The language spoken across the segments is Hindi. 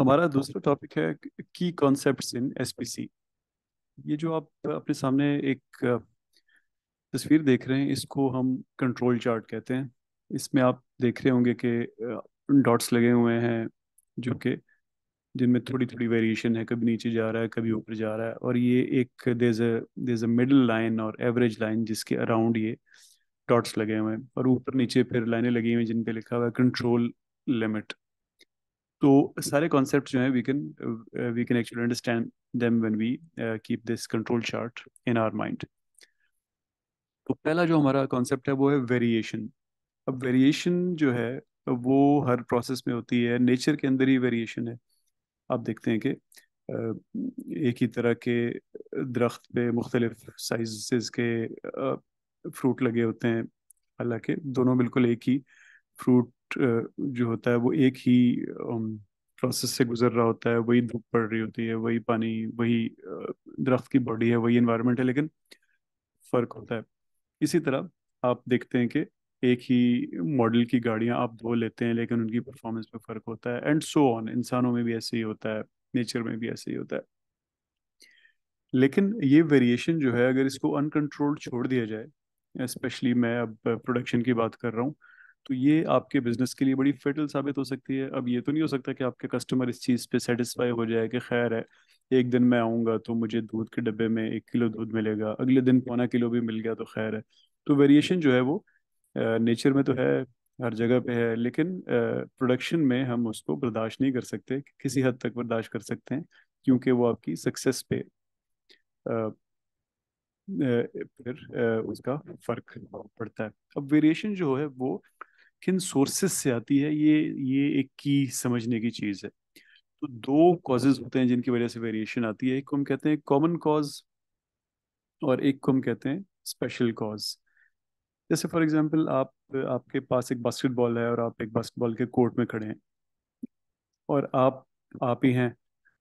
हमारा दूसरा टॉपिक है की कॉन्सेप्ट्स इन एसपीसी ये जो आप अपने सामने एक तस्वीर देख रहे हैं इसको हम कंट्रोल चार्ट कहते हैं इसमें आप देख रहे होंगे कि डॉट्स लगे हुए हैं जो कि जिनमें थोड़ी थोड़ी वेरिएशन है कभी नीचे जा रहा है कभी ऊपर जा रहा है और ये एक there's a there's a middle line और एवरेज लाइन जिसके अराउंड ये डॉट्स लगे हुए हैं और ऊपर नीचे फिर लाइनें लगी हुई हैं जिन पे लिखा हुआ है कंट्रोल लिमिट तो सारे कॉन्सेप्ट जो है we can we can actually understand them when we keep this control chart in our mind तो पहला जो हमारा कॉन्सेप्ट है वो है वेरिएशन अब वेरिएशन जो है वो हर प्रोसेस में होती है नेचर के अंदर ही वेरिएशन है आप देखते हैं कि uh, एक ही तरह के दरख्त पे मुख्तलिफ साइज के फ्रूट uh, लगे होते हैं हालांकि दोनों बिल्कुल एक ही फ्रूट जो होता है वो एक ही प्रोसेस से गुजर रहा होता है वही धूप पड़ रही होती है वही पानी वही दरख्त की बॉडी है वही इन्वायरमेंट है लेकिन फर्क होता है इसी तरह आप देखते हैं कि एक ही मॉडल की गाड़ियां आप धो लेते हैं लेकिन उनकी परफॉर्मेंस में फ़र्क होता है एंड सो ऑन इंसानों में भी ऐसे ही होता है नेचर में भी ऐसे ही होता है लेकिन ये वेरिएशन जो है अगर इसको अनकंट्रोल्ड छोड़ दिया जाए स्पेशली मैं अब प्रोडक्शन की बात कर रहा हूँ तो ये आपके बिजनेस के लिए बड़ी फेटल साबित हो सकती है अब ये तो नहीं हो सकता कि आपके कस्टमर इस चीज़ पे सेटिस्फाई हो जाए कि खैर है एक दिन मैं आऊँगा तो मुझे दूध के डब्बे में एक किलो दूध मिलेगा अगले दिन पौना किलो भी मिल गया तो खैर है तो वेरिएशन जो है वो नेचर में तो है हर जगह पे है लेकिन प्रोडक्शन में हम उसको बर्दाश्त नहीं कर सकते किसी हद तक बर्दाश्त कर सकते हैं क्योंकि वो आपकी सक्सेस पे आ, फिर उसका फर्क पड़ता है अब वेरिएशन जो है वो किन सोर्सेस से आती है ये ये एक की समझने की चीज है तो दो कॉजेज होते हैं जिनकी वजह से वेरिएशन आती है एक को हम कहते हैं कॉमन कॉज और एक को हम कहते हैं स्पेशल कॉज जैसे फॉर एग्जांपल आप आपके पास एक बास्केटबॉल है और आप एक बास्केटबॉल के कोर्ट में खड़े हैं और आप आप ही हैं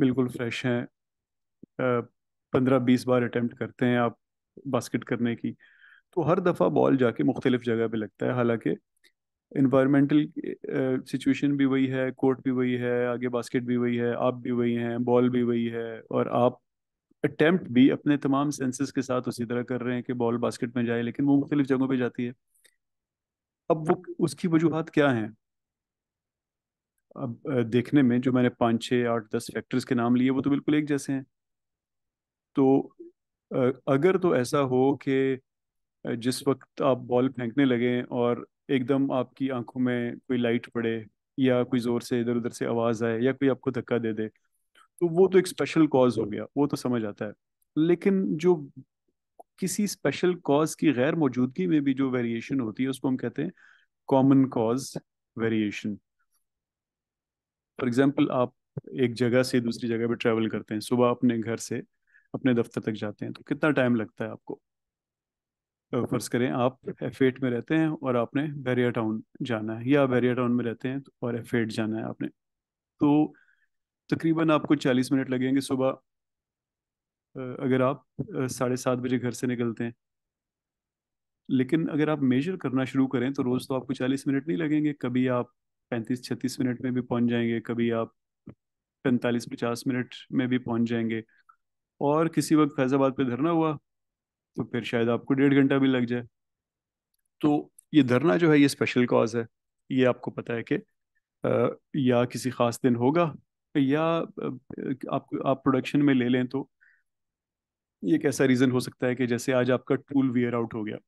बिल्कुल फ्रेश हैं पंद्रह बीस बार अटैम्प्ट करते हैं आप बास्केट करने की तो हर दफ़ा बॉल जाके मुख्तलिफ जगह पे लगता है हालांकि इन्वायरमेंटल सिचुएशन uh, भी वही है कोर्ट भी वही है आगे बास्केट भी वही है आप भी वही हैं बॉल भी वही है और आप अटेम्प्ट भी अपने तमाम सेंसेस के साथ उसी तरह कर रहे हैं कि बॉल बास्केट में जाए लेकिन वो मुख्तलिफ जगहों पर जाती है अब वो उसकी वजूहत क्या हैं अब देखने में जो मैंने पाँच छः आठ दस फैक्टर्स के नाम लिए वो तो बिल्कुल एक जैसे हैं तो अगर तो ऐसा हो कि जिस वक्त आप बॉल फेंकने लगें और एकदम आपकी आंखों में कोई लाइट पड़े या कोई ज़ोर से इधर उधर से आवाज़ आए या कोई आपको धक्का दे दे तो वो तो एक स्पेशल कॉज हो गया वो तो समझ आता है लेकिन जो किसी स्पेशल कॉज की गैर मौजूदगी में भी जो वेरिएशन होती है उसको हम कहते हैं common cause variation for example आप एक जगह से दूसरी जगह पर ट्रेवल करते हैं सुबह अपने घर से अपने दफ्तर तक जाते हैं तो कितना टाइम लगता है आपको फ़र्ज़ करें आप एफ एट में रहते हैं और आपने बैरिया टाउन जाना है या बैरिया टाउन में रहते हैं और एफ एट जाना है आपने तो तकरीबन आपको चालीस मिनट लगेंगे सुबह अगर आप साढ़े सात बजे घर से निकलते हैं लेकिन अगर आप मेजर करना शुरू करें तो रोज़ तो आपको चालीस मिनट नहीं लगेंगे कभी आप पैंतीस छत्तीस मिनट में भी पहुंच जाएंगे कभी आप पैंतालीस पचास मिनट में भी पहुंच जाएंगे और किसी वक्त फैज़ाबाद पे धरना हुआ तो फिर शायद आपको डेढ़ घंटा भी लग जाए तो ये धरना जो है ये स्पेशल कॉज है ये आपको पता है कि या किसी खास दिन होगा या आप आप प्रोडक्शन में ले लें तो ये एक ऐसा रीज़न हो सकता है कि जैसे आज आपका टूल वियर आउट हो गया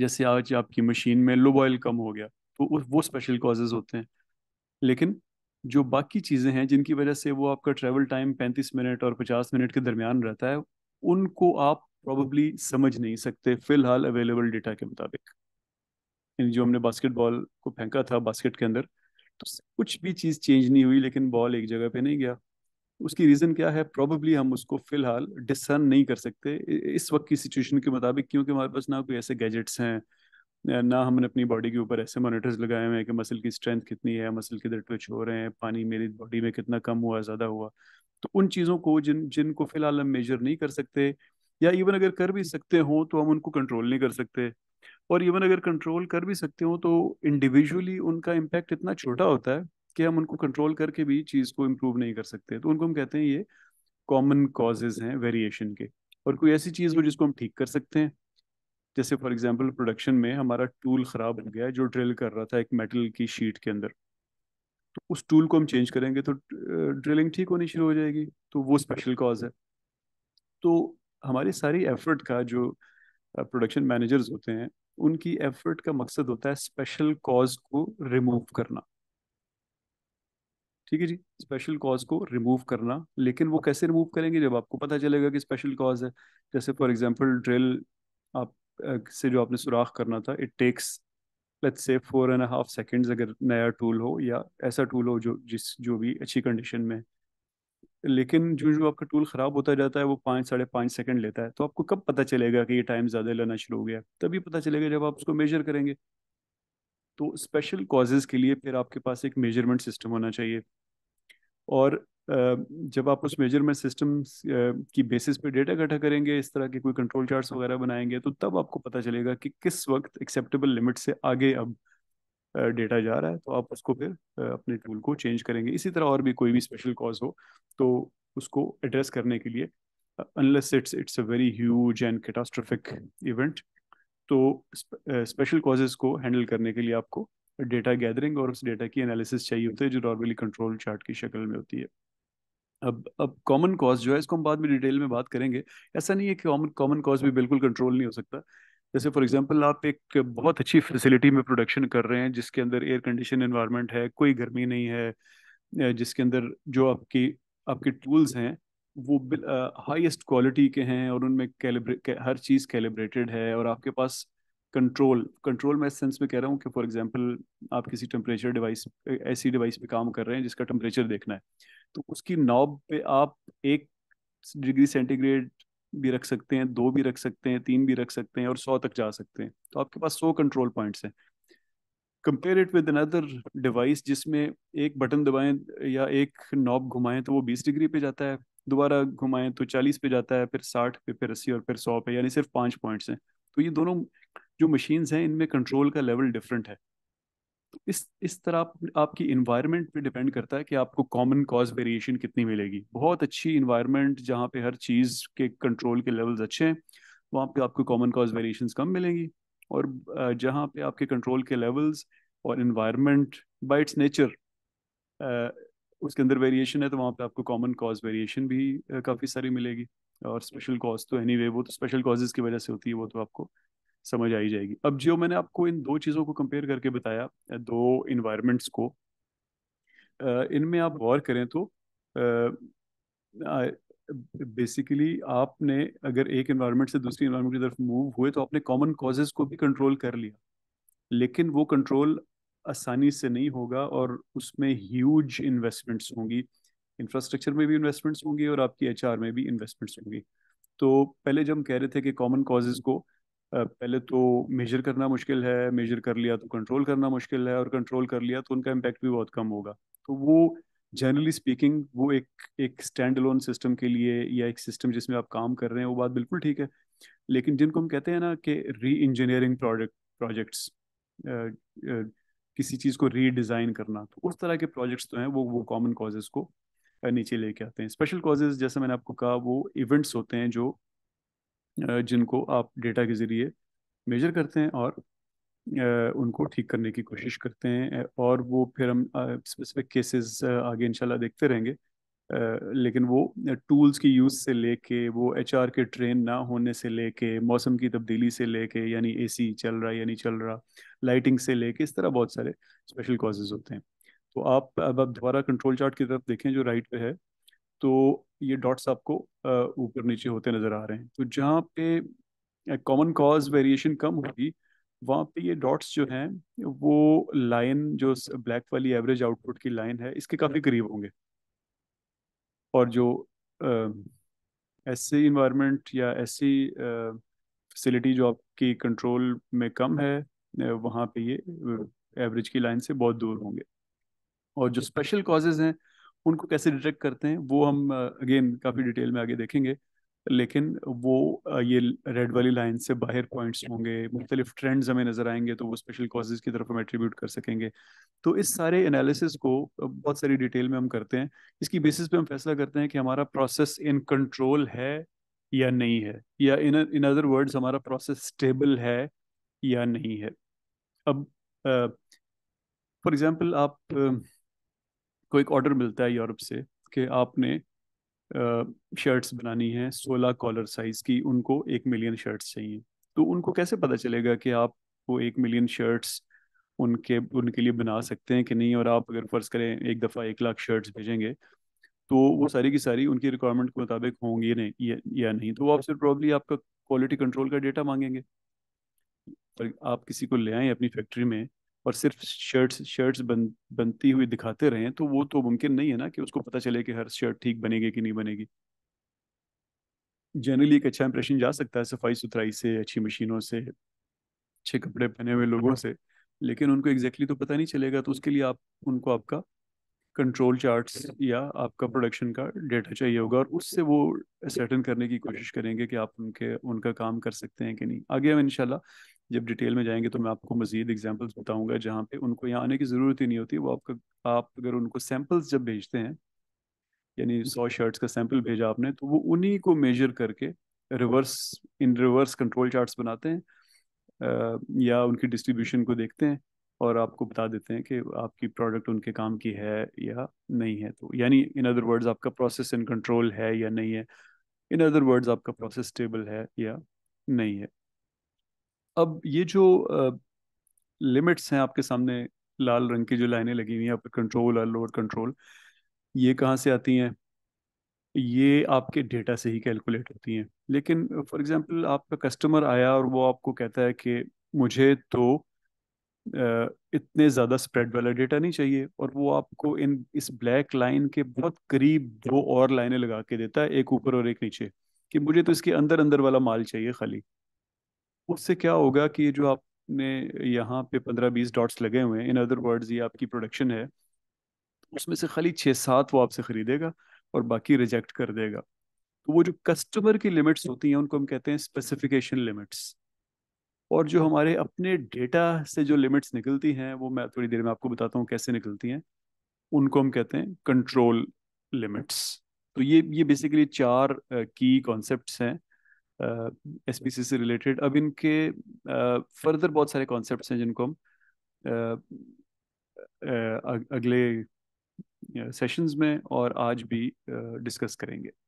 जैसे आज आपकी मशीन में लो ऑयल कम हो गया तो वो स्पेशल कॉजेज़ होते हैं लेकिन जो बाकी चीज़ें हैं जिनकी वजह से वो आपका ट्रैवल टाइम पैंतीस मिनट और पचास मिनट के दरमियान रहता है उनको आप प्रॉबली समझ नहीं सकते फिलहाल अवेलेबल डेटा के मुताबिक जो हमने बास्केटबॉल को फेंका था बास्केट के अंदर तो कुछ भी चीज़ चेंज नहीं हुई लेकिन बॉल एक जगह पे नहीं गया उसकी रीज़न क्या है प्रॉबली हम उसको फिलहाल डिसन नहीं कर सकते इस वक्त की सिचुएशन के मुताबिक क्योंकि हमारे पास ना कोई ऐसे गैजेट्स हैं ना हमने अपनी बॉडी के ऊपर ऐसे मॉनिटर्स लगाए हुए हैं कि मसल की स्ट्रेंथ कितनी है मसल किधर ट्विच हो रहे हैं पानी मेरी बॉडी में कितना कम हुआ ज़्यादा हुआ तो उन चीज़ों को जिन जिनको फिलहाल हम मेजर नहीं कर सकते या इवन अगर कर भी सकते हो तो हम उनको कंट्रोल नहीं कर सकते और इवन अगर कंट्रोल कर भी सकते हो तो इंडिविजुअली उनका इम्पैक्ट इतना छोटा होता है कि हम उनको कंट्रोल करके भी चीज़ को इम्प्रूव नहीं कर सकते तो उनको हम कहते हैं ये कॉमन कॉजेज हैं वेरिएशन के और कोई ऐसी चीज़ हो जिसको हम ठीक कर सकते हैं जैसे फॉर एग्जाम्पल प्रोडक्शन में हमारा टूल ख़राब हो गया जो ड्रिल कर रहा था एक मेटल की शीट के अंदर तो उस टूल को हम चेंज करेंगे तो ड्रिलिंग ठीक होनी शुरू हो जाएगी तो वो स्पेशल कॉज है तो हमारे सारी एफर्ट का जो प्रोडक्शन मैनेजर्स होते हैं उनकी एफर्ट का मकसद होता है स्पेशल कॉज को रिमूव करना ठीक है जी स्पेशल कॉज को रिमूव करना लेकिन वो कैसे रिमूव करेंगे जब आपको पता चलेगा कि स्पेशल कॉज है जैसे फॉर एग्जांपल ड्रिल आप से जो आपने सुराख करना था it takes let's say four and half seconds अगर नया टूल हो या ऐसा टूल हो जो जिस जो भी अच्छी कंडीशन में लेकिन जो जो आपका टूल खराब होता जाता है वो पाँच साढ़े पाँच सेकंड लेता है तो आपको कब पता चलेगा कि ये टाइम ज़्यादा लेना शुरू हो गया तभी पता चलेगा जब आप उसको मेजर करेंगे तो स्पेशल कॉजेज़ के लिए फिर आपके पास एक मेजरमेंट सिस्टम होना चाहिए और जब आप उस मेजरमेंट सिस्टम की बेसिस पे डेटा इकट्ठा करेंगे इस तरह के कोई कंट्रोल चार्ट्स वगैरह बनाएंगे तो तब आपको पता चलेगा कि किस वक्त एक्सेप्टेबल लिमिट से आगे अब डेटा जा रहा है तो आप उसको फिर अपने टूल को चेंज करेंगे इसी तरह और भी कोई भी स्पेशल कॉज हो तो उसको एड्रेस करने के लिए unless it's it's a very huge and catastrophic event तो स्पेशल कॉजेज को हैंडल करने के लिए आपको डेटा गैदरिंग और उस डेटा की एनालिसिस चाहिए होती है जो नॉर्मली कंट्रोल चार्ट की शक्ल में होती है अब अब कॉमन कॉज जो है इसको हम बाद में डिटेल में बात करेंगे ऐसा नहीं है कि कॉमन कॉमन कॉज भी बिल्कुल कंट्रोल नहीं हो सकता जैसे फॉर एग्जांपल आप एक बहुत अच्छी फैसिलिटी में प्रोडक्शन कर रहे हैं जिसके अंदर एयर कंडीशन इन्वायरमेंट है कोई गर्मी नहीं है जिसके अंदर जो आपकी आपके टूल्स हैं वो हाईएस्ट क्वालिटी के हैं और उनमें कैलिब्रे हर चीज़ कैलिब्रेटेड है और आपके पास कंट्रोल कंट्रोल मैं सेंस में कह रहा हूँ कि फॉर एग्जांपल आप किसी टेम्परेचर डिवाइस ऐसी डिवाइस पे काम कर रहे हैं जिसका टेम्परेचर देखना है तो उसकी नॉब पे आप एक डिग्री सेंटीग्रेड भी रख सकते हैं दो भी रख सकते हैं तीन भी रख सकते हैं और सौ तक जा सकते हैं तो आपके पास सौ कंट्रोल पॉइंट्स हैं compare it with another device जिसमें एक बटन दबाएं या एक नॉब घुमाएं तो वो बीस डिग्री पे जाता है दोबारा घुमाएं तो चालीस पे जाता है फिर साठ पे फिर अस्सी और फिर सौ पे यानी सिर्फ पाँच पॉइंट्स हैं तो ये दोनों जो मशीन्स हैं इनमें कंट्रोल का लेवल डिफरेंट है इस इस तरह आप, आपकी इन्वायरमेंट पे डिपेंड करता है कि आपको कॉमन कॉज वेरिएशन कितनी मिलेगी बहुत अच्छी इन्वायरमेंट जहाँ पे हर चीज़ के कंट्रोल के लेवल्स अच्छे हैं वहाँ पे आपको कॉमन कॉज वेरिएशन कम मिलेंगी और जहाँ पे आपके कंट्रोल के लेवल्स और इन्वायरमेंट बाई इट्स नेचर उसके अंदर वेरिएशन है तो वहाँ पे आपको कॉमन कॉज वेरिएशन भी काफ़ी सारी मिलेगी और स्पेशल कॉज तो एनी anyway, वो तो स्पेशल कॉजेज की वजह से होती है वो तो आपको समझ आई जाएगी अब जो मैंने आपको इन दो चीज़ों को कंपेयर करके बताया दो इन्वायरमेंट्स को इनमें आप गौर करें तो बेसिकली आपने अगर एक इन्वायरमेंट से दूसरी इन्वायरमेंट की तरफ मूव हुए तो आपने कॉमन कॉजेज को भी कंट्रोल कर लिया लेकिन वो कंट्रोल आसानी से नहीं होगा और उसमें ह्यूज इन्वेस्टमेंट्स होंगी इंफ्रास्ट्रक्चर में भी इन्वेस्टमेंट्स होंगी और आपकी एच में भी इन्वेस्टमेंट्स होंगी तो पहले जब हम कह रहे थे कि कॉमन कॉजेज को पहले तो मेजर करना मुश्किल है मेजर कर लिया तो कंट्रोल करना मुश्किल है और कंट्रोल कर लिया तो उनका इम्पैक्ट भी बहुत कम होगा तो वो जनरली स्पीकिंग वो एक एक स्टैंड अलोन सिस्टम के लिए या एक सिस्टम जिसमें आप काम कर रहे हैं वो बात बिल्कुल ठीक है लेकिन जिनको हम कहते हैं ना कि री इंजीनियरिंग प्रोडक्ट प्रोजेक्ट्स किसी चीज़ को रीडिज़ाइन करना तो उस तरह के प्रोजेक्ट्स तो हैं वो वो कॉमन कॉजेज़ को नीचे लेके आते हैं स्पेशल कॉजेज़ जैसे मैंने आपको कहा वो इवेंट्स होते हैं जो जिनको आप डेटा के ज़रिए मेजर करते हैं और उनको ठीक करने की कोशिश करते हैं और वो फिर हम स्पेसिफिक केसेस आगे इंशाल्लाह देखते रहेंगे लेकिन वो टूल्स की यूज़ से लेके वो एचआर के ट्रेन ना होने से लेके मौसम की तब्दीली से लेके यानी एसी चल रहा है या नहीं चल रहा लाइटिंग से लेके इस तरह बहुत सारे स्पेशल कॉजेज होते हैं तो आप अब आप दोबारा कंट्रोल चार्ट की तरफ देखें जो राइट पे है तो ये डॉट्स आपको ऊपर नीचे होते नजर आ रहे हैं तो जहाँ पे कॉमन कॉज वेरिएशन कम होगी वहाँ पे ये डॉट्स जो हैं वो लाइन जो ब्लैक वाली एवरेज आउटपुट की लाइन है इसके काफ़ी करीब होंगे और जो ऐसे इन्वायरमेंट या ऐसी फैसिलिटी जो आपकी कंट्रोल में कम है वहाँ पे ये एवरेज की लाइन से बहुत दूर होंगे और जो स्पेशल कॉजेज़ हैं उनको कैसे डिटेक्ट करते हैं वो हम अगेन काफ़ी डिटेल में आगे देखेंगे लेकिन वो ये रेड वाली लाइन से बाहर पॉइंट्स होंगे मुख्तलिफ ट्रेंड्स हमें नजर आएंगे तो वो स्पेशल कॉजेज की तरफ हम एट्रीब्यूट कर सकेंगे तो इस हम्म। सारे एनालिसिस को बहुत सारी डिटेल में हम करते हैं इसकी बेसिस पे हम फैसला करते हैं कि हमारा प्रोसेस इन कंट्रोल है या नहीं है या इन इन अदर वर्ड्स हमारा प्रोसेस स्टेबल है या नहीं है अब फॉर uh, एग्जाम्पल आप uh, को एक ऑर्डर मिलता है यूरोप से कि आपने शर्ट्स बनानी है सोलह कॉलर साइज की उनको एक मिलियन शर्ट्स चाहिए तो उनको कैसे पता चलेगा कि आप वो एक मिलियन शर्ट्स उनके उनके लिए बना सकते हैं कि नहीं और आप अगर फर्ज करें एक दफ़ा एक लाख शर्ट्स भेजेंगे तो वो सारी की सारी उनकी रिक्वायरमेंट के मुताबिक होंगी नहीं या नहीं तो वो आपसे प्रॉब्ली आपका क्वालिटी कंट्रोल का डेटा मांगेंगे आप किसी को ले आए अपनी फैक्ट्री में और सिर्फ शर्ट्स शर्ट्स बन बनती हुई दिखाते रहे तो वो तो मुमकिन नहीं है ना कि उसको पता चले कि हर शर्ट ठीक बनेगी कि नहीं बनेगी जनरली एक अच्छा इंप्रेशन जा सकता है सफाई सुथराई से अच्छी मशीनों से अच्छे कपड़े पहने हुए लोगों से लेकिन उनको एग्जैक्टली exactly तो पता नहीं चलेगा तो उसके लिए आप उनको आपका कंट्रोल चार्ट्स या आपका प्रोडक्शन का डेटा चाहिए होगा और उससे वो सर्टन करने की कोशिश करेंगे कि आप उनके उनका काम कर सकते हैं कि नहीं आगे हम इनशाला जब डिटेल में जाएंगे तो मैं आपको मजीद एग्जाम्पल्स बताऊंगा जहाँ पे उनको यहाँ आने की ज़रूरत ही नहीं होती वो आपका आप अगर उनको सैम्पल्स जब भेजते हैं यानी सौ शर्ट्स का सैम्पल भेजा आपने तो वो उन्हीं को मेजर करके reverse in reverse control charts बनाते हैं या उनकी डिस्ट्रीब्यूशन को देखते हैं और आपको बता देते हैं कि आपकी प्रोडक्ट उनके काम की है या नहीं है तो यानी इन अदर वर्ड्स आपका प्रोसेस इन कंट्रोल है या नहीं है इन अदर वर्ड्स आपका प्रोसेस स्टेबल है या नहीं है अब ये जो लिमिट्स हैं आपके सामने लाल रंग की जो लाइनें लगी हुई हैं आपके कंट्रोल और लोअर कंट्रोल ये कहाँ से आती हैं ये आपके डेटा से ही कैलकुलेट होती हैं लेकिन फॉर एग्जांपल आपका कस्टमर आया और वो आपको कहता है कि मुझे तो इतने ज़्यादा स्प्रेड वाला डेटा नहीं चाहिए और वो आपको इन इस ब्लैक लाइन के बहुत करीब दो और लाइनें लगा के देता है एक ऊपर और एक नीचे कि मुझे तो इसके अंदर अंदर वाला माल चाहिए खाली उससे क्या होगा कि जो आपने यहाँ पे पंद्रह बीस डॉट्स लगे हुए हैं इन अदर वर्ड्स ये आपकी प्रोडक्शन है उसमें से खाली छः सात वो आपसे खरीदेगा और बाकी रिजेक्ट कर देगा तो वो जो कस्टमर की लिमिट्स होती हैं उनको हम कहते हैं स्पेसिफिकेशन लिमिट्स और जो हमारे अपने डेटा से जो लिमिट्स निकलती हैं वो मैं थोड़ी देर में आपको बताता हूँ कैसे निकलती हैं उनको हम कहते हैं कंट्रोल लिमिट्स तो ये ये बेसिकली चार की कॉन्सेप्ट्स हैं एस पी सी से रिलेटेड अब इनके फर्दर बहुत सारे कॉन्सेप्ट हैं जिनको हम अगले सेशंस में और आज भी डिस्कस करेंगे